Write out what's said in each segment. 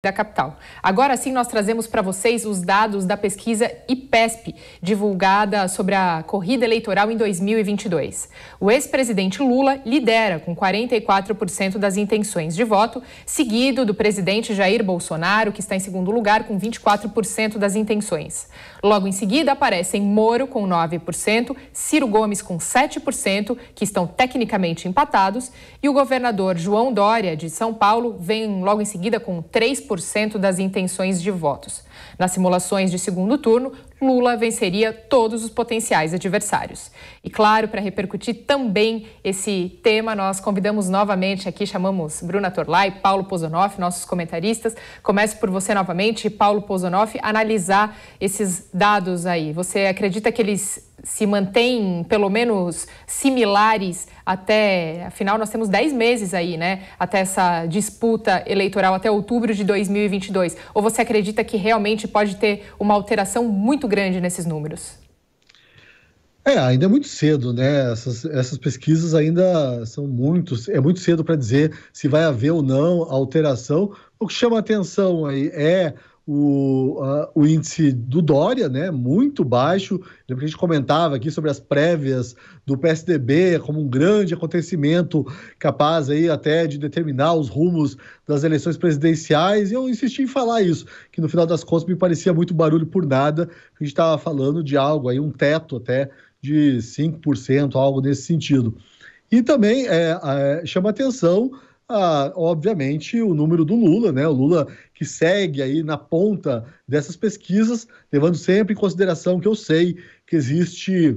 da capital. Agora sim, nós trazemos para vocês os dados da pesquisa IPESP, divulgada sobre a corrida eleitoral em 2022. O ex-presidente Lula lidera com 44% das intenções de voto, seguido do presidente Jair Bolsonaro, que está em segundo lugar com 24% das intenções. Logo em seguida aparecem Moro com 9%, Ciro Gomes com 7%, que estão tecnicamente empatados, e o governador João Dória de São Paulo vem logo em seguida com 3 3% das intenções de votos. Nas simulações de segundo turno, Lula venceria todos os potenciais adversários. E claro, para repercutir também esse tema, nós convidamos novamente aqui, chamamos Bruna Torlai, Paulo Pozonoff, nossos comentaristas. Começo por você novamente, Paulo Pozonoff, analisar esses dados aí. Você acredita que eles se mantêm pelo menos similares até, afinal nós temos 10 meses aí, né, até essa disputa eleitoral até outubro de 2022. Ou você acredita que realmente pode ter uma alteração muito grande nesses números? É, ainda é muito cedo, né? Essas, essas pesquisas ainda são muito, é muito cedo para dizer se vai haver ou não alteração. O que chama atenção aí é o, uh, o índice do Dória, né, muito baixo. Lembra que a gente comentava aqui sobre as prévias do PSDB como um grande acontecimento capaz aí até de determinar os rumos das eleições presidenciais. E eu insisti em falar isso, que no final das contas me parecia muito barulho por nada. A gente estava falando de algo aí, um teto até de 5%, algo nesse sentido. E também é, é, chama atenção ah, obviamente, o número do Lula, né? O Lula que segue aí na ponta dessas pesquisas, levando sempre em consideração que eu sei que existe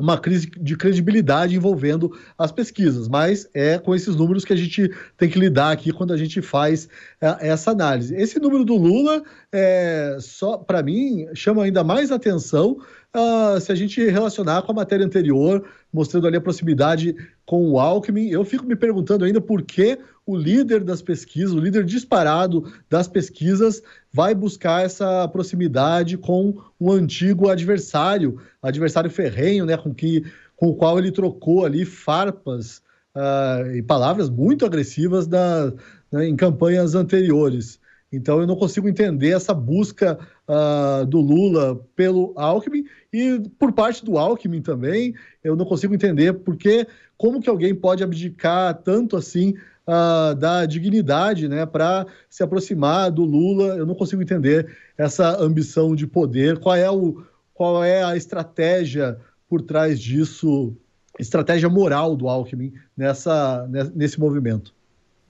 uma crise de credibilidade envolvendo as pesquisas, mas é com esses números que a gente tem que lidar aqui quando a gente faz é, essa análise. Esse número do Lula, é, só para mim, chama ainda mais atenção uh, se a gente relacionar com a matéria anterior, mostrando ali a proximidade com o Alckmin. Eu fico me perguntando ainda por que o líder das pesquisas, o líder disparado das pesquisas, vai buscar essa proximidade com o antigo adversário, adversário ferrenho, né, com, que, com o qual ele trocou ali farpas uh, e palavras muito agressivas da, né, em campanhas anteriores. Então eu não consigo entender essa busca uh, do Lula pelo Alckmin e por parte do Alckmin também, eu não consigo entender porque como que alguém pode abdicar tanto assim uh, da dignidade né, para se aproximar do Lula. Eu não consigo entender essa ambição de poder. Qual é, o, qual é a estratégia por trás disso, estratégia moral do Alckmin nessa, nesse movimento?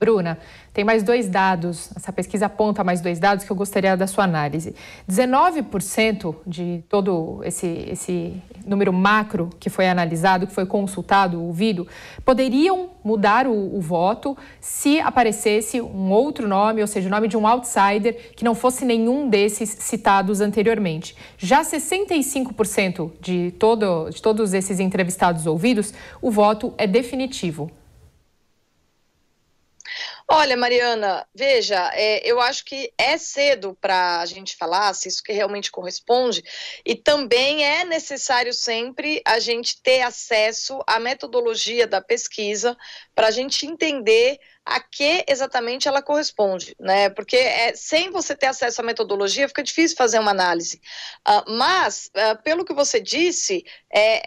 Bruna, tem mais dois dados, essa pesquisa aponta mais dois dados que eu gostaria da sua análise. 19% de todo esse, esse número macro que foi analisado, que foi consultado, ouvido, poderiam mudar o, o voto se aparecesse um outro nome, ou seja, o nome de um outsider que não fosse nenhum desses citados anteriormente. Já 65% de, todo, de todos esses entrevistados ouvidos, o voto é definitivo. Olha, Mariana, veja, é, eu acho que é cedo para a gente falar se isso que realmente corresponde, e também é necessário sempre a gente ter acesso à metodologia da pesquisa para a gente entender a que exatamente ela corresponde, né? Porque é, sem você ter acesso à metodologia fica difícil fazer uma análise. Uh, mas, uh, pelo que você disse, é,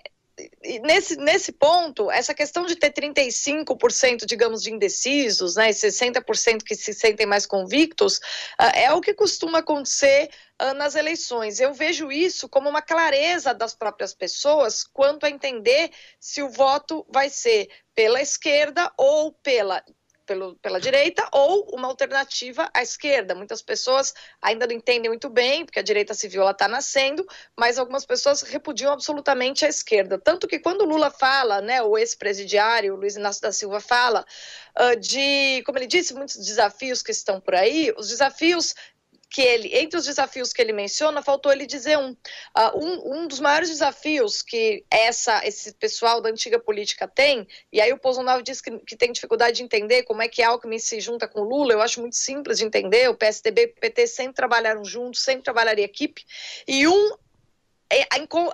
nesse, nesse ponto, essa questão de ter 35%, digamos, de indecisos, né, e 60% que se sentem mais convictos, ah, é o que costuma acontecer ah, nas eleições. Eu vejo isso como uma clareza das próprias pessoas quanto a entender se o voto vai ser pela esquerda ou pela pelo, pela direita ou uma alternativa à esquerda. Muitas pessoas ainda não entendem muito bem, porque a direita civil está nascendo, mas algumas pessoas repudiam absolutamente a esquerda. Tanto que quando Lula fala, né, o ex-presidiário Luiz Inácio da Silva fala, uh, de, como ele disse, muitos desafios que estão por aí, os desafios que ele, entre os desafios que ele menciona, faltou ele dizer um. Uh, um, um, dos maiores desafios que essa, esse pessoal da antiga política tem, e aí o Bolsonaro diz que, que, tem dificuldade de entender como é que Alckmin se junta com Lula, eu acho muito simples de entender, o PSDB e o PT sempre trabalharam juntos, sempre trabalharam em equipe, e um é,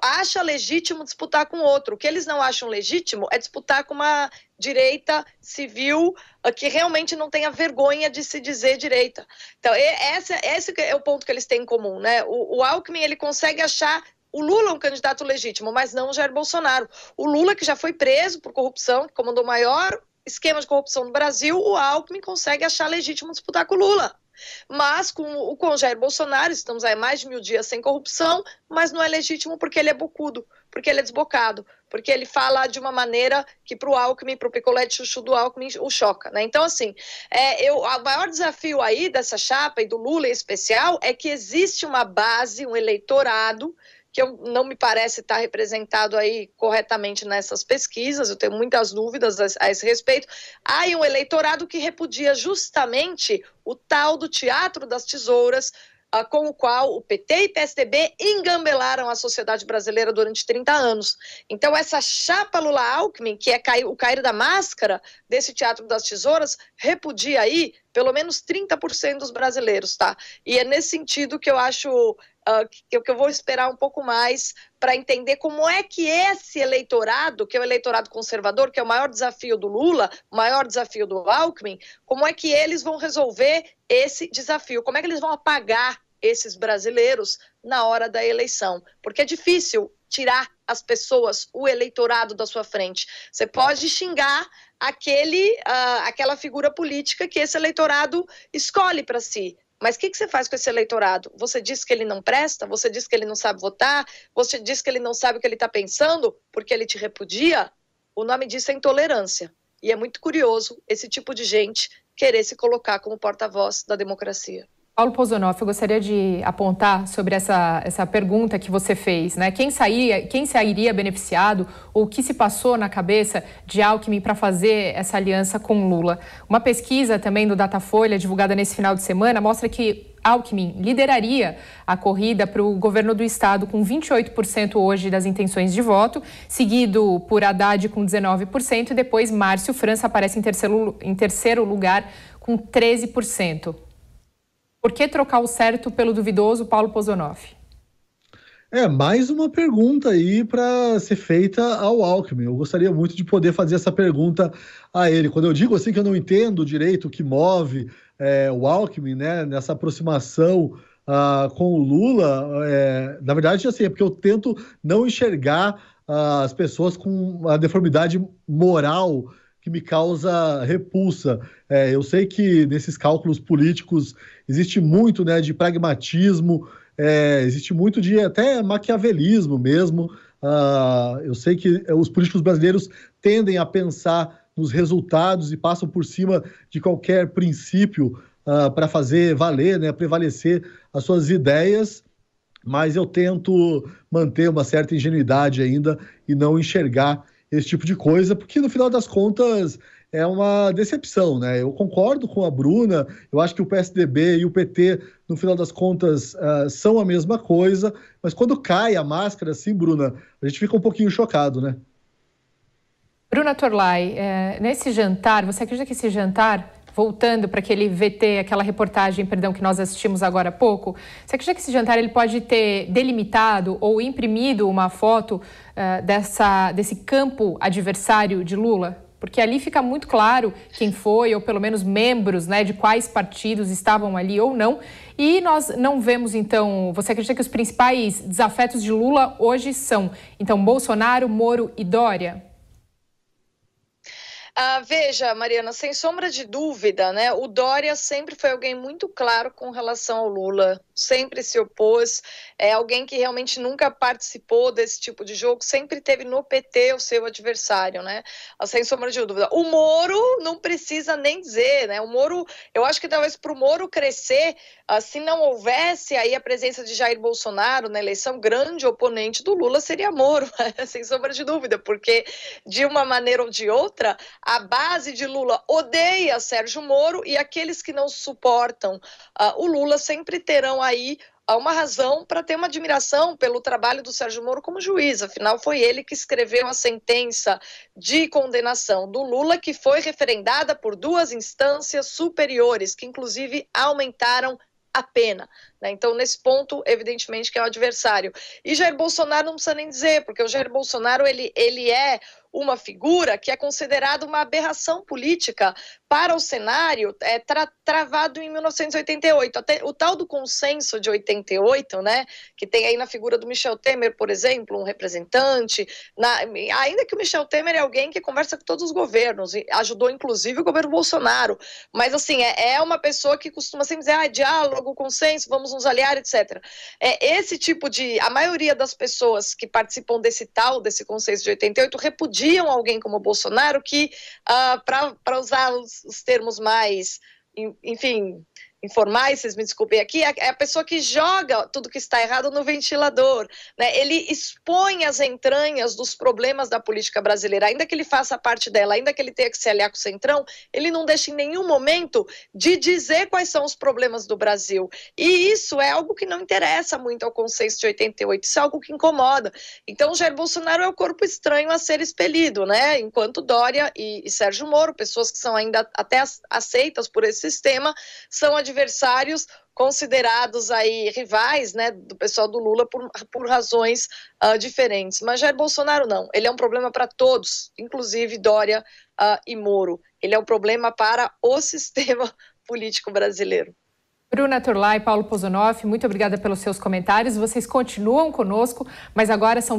acha legítimo disputar com outro. O que eles não acham legítimo é disputar com uma direita civil ah, que realmente não tenha vergonha de se dizer direita. Então, esse é o ponto que eles têm em comum, né? O, o Alckmin, ele consegue achar o Lula um candidato legítimo, mas não o Jair Bolsonaro. O Lula, que já foi preso por corrupção, que comandou o maior esquema de corrupção do Brasil, o Alckmin consegue achar legítimo disputar com o Lula. Mas com, com Jair Bolsonaro, estamos aí mais de mil dias sem corrupção, mas não é legítimo porque ele é bocudo, porque ele é desbocado, porque ele fala de uma maneira que para o Alckmin, para o picolé de chuchu do Alckmin, o choca. Né? Então, assim, é, eu, o maior desafio aí dessa chapa e do Lula em especial é que existe uma base, um eleitorado que eu, não me parece estar representado aí corretamente nessas pesquisas, eu tenho muitas dúvidas a, a esse respeito. Há aí um eleitorado que repudia justamente o tal do Teatro das Tesouras, ah, com o qual o PT e PSDB engambelaram a sociedade brasileira durante 30 anos. Então, essa chapa Lula-Alckmin, que é o cair da máscara desse Teatro das Tesouras, repudia aí pelo menos 30% dos brasileiros, tá? E é nesse sentido que eu acho uh, que, que eu vou esperar um pouco mais para entender como é que esse eleitorado, que é o eleitorado conservador, que é o maior desafio do Lula, o maior desafio do Alckmin, como é que eles vão resolver esse desafio? Como é que eles vão apagar esses brasileiros na hora da eleição? Porque é difícil tirar as pessoas, o eleitorado da sua frente. Você tá. pode xingar aquele, uh, aquela figura política que esse eleitorado escolhe para si. Mas o que, que, você faz com esse eleitorado? Você diz que ele não presta? Você diz que ele não sabe votar? Você diz que ele não sabe o que ele está pensando porque ele te repudia? O nome disso é intolerância. E é muito curioso esse tipo de gente querer se colocar como porta-voz da democracia. Paulo Pozonoff, eu gostaria de apontar sobre essa, essa pergunta que você fez, né? Quem sairia, quem sairia beneficiado ou o que se passou na cabeça de Alckmin para fazer essa aliança com Lula? Uma pesquisa também do Datafolha, divulgada nesse final de semana, mostra que Alckmin lideraria a corrida para o governo do estado com 28% hoje das intenções de voto, seguido por Haddad com 19% e depois Márcio França aparece em terceiro, em terceiro lugar com 13%. Por que trocar o certo pelo duvidoso Paulo Pozonoff? É, mais uma pergunta aí para ser feita ao Alckmin. Eu gostaria muito de poder fazer essa pergunta a ele. Quando eu digo assim que eu não entendo direito o que move é, o Alckmin, né, nessa aproximação ah, com o Lula, é, na verdade, assim, é porque eu tento não enxergar ah, as pessoas com a deformidade moral que me causa repulsa. É, eu sei que nesses cálculos políticos existe muito né, de pragmatismo, é, existe muito de até maquiavelismo mesmo. Uh, eu sei que é, os políticos brasileiros tendem a pensar nos resultados e passam por cima de qualquer princípio uh, ah, para fazer valer, né, prevalecer as suas ideias mas eu tento manter uma certa ingenuidade ainda e não enxergar esse tipo de coisa, porque no final das contas é uma decepção, né? Eu concordo com a Bruna, eu acho que o PSDB e o PT, no final das contas, uh, são a mesma coisa, mas quando cai a máscara, assim, Bruna, a gente fica um pouquinho chocado, né? Bruna Torlai, é, nesse jantar, você acredita que esse jantar voltando para aquele VT, aquela reportagem, perdão, que nós assistimos agora há pouco, você acha que esse jantar ele pode ter delimitado ou imprimido uma foto uh, dessa, desse campo adversário de Lula? Porque ali fica muito claro quem foi, ou pelo menos membros né, de quais partidos estavam ali ou não. E nós não vemos, então, você acredita que os principais desafetos de Lula hoje são, então, Bolsonaro, Moro e Dória? Ah, veja, Mariana, sem sombra de dúvida, né? O Dória sempre foi alguém muito claro com relação ao Lula, sempre se opôs, é alguém que realmente nunca participou desse tipo de jogo, sempre teve no PT o seu adversário, né? Ah, sem sombra de dúvida. O Moro não precisa nem dizer, né? O Moro, eu acho que talvez para o Moro crescer, ah, se não houvesse aí a presença de Jair Bolsonaro na eleição, grande oponente do Lula seria Moro, sem sombra de dúvida, porque de uma maneira ou de outra a base de Lula odeia Sérgio Moro e aqueles que não suportam uh, o Lula sempre terão aí ah, uma razão para ter uma admiração pelo trabalho do Sérgio Moro como juiz. Afinal, foi ele que escreveu a sentença de condenação do Lula, que foi referendada por duas instâncias superiores, que inclusive aumentaram a pena. Né? Então, nesse ponto, evidentemente que é o adversário. E Jair Bolsonaro não precisa nem dizer, porque o Jair Bolsonaro ele, ele é uma figura que é considerada uma aberração política para o cenário é, tra travado em 1988. Até o tal do consenso de 88, né, que tem aí na figura do Michel Temer, por exemplo, um representante, na, ainda que o Michel Temer é alguém que conversa com todos os governos, ajudou inclusive o governo Bolsonaro, mas assim, é, é uma pessoa que costuma sempre dizer, ah, diálogo, consenso, vamos uns nos olhar, etc. É esse tipo de. A maioria das pessoas que participam desse tal, desse consenso de 88, repudiam alguém como Bolsonaro, que, uh, ah, para usar os, os termos mais, enfim, informais, vocês me desculpem aqui, é, é a pessoa que joga tudo que está errado no ventilador. Né? Ele expõe as entranhas dos problemas da política brasileira, ainda que ele faça parte dela, ainda que ele tenha que se aliar com o Centrão, ele não deixa em nenhum momento de dizer quais são os problemas do Brasil. E isso é algo que não interessa muito ao conceito de 88, isso é algo que incomoda. Então, Jair Bolsonaro é o corpo estranho a ser expelido, né? enquanto Dória e, e Sérgio Moro, pessoas que são ainda até aceitas por esse sistema, são a adversários considerados aí rivais, né, do pessoal do Lula por, por razões uh, diferentes. Mas Jair Bolsonaro não, ele é um problema para todos, inclusive Dória uh, e Moro. Ele é um problema para o sistema político brasileiro. Bruna Turlai, Paulo Pozonoff, muito obrigada pelos seus comentários. Vocês continuam conosco, mas agora são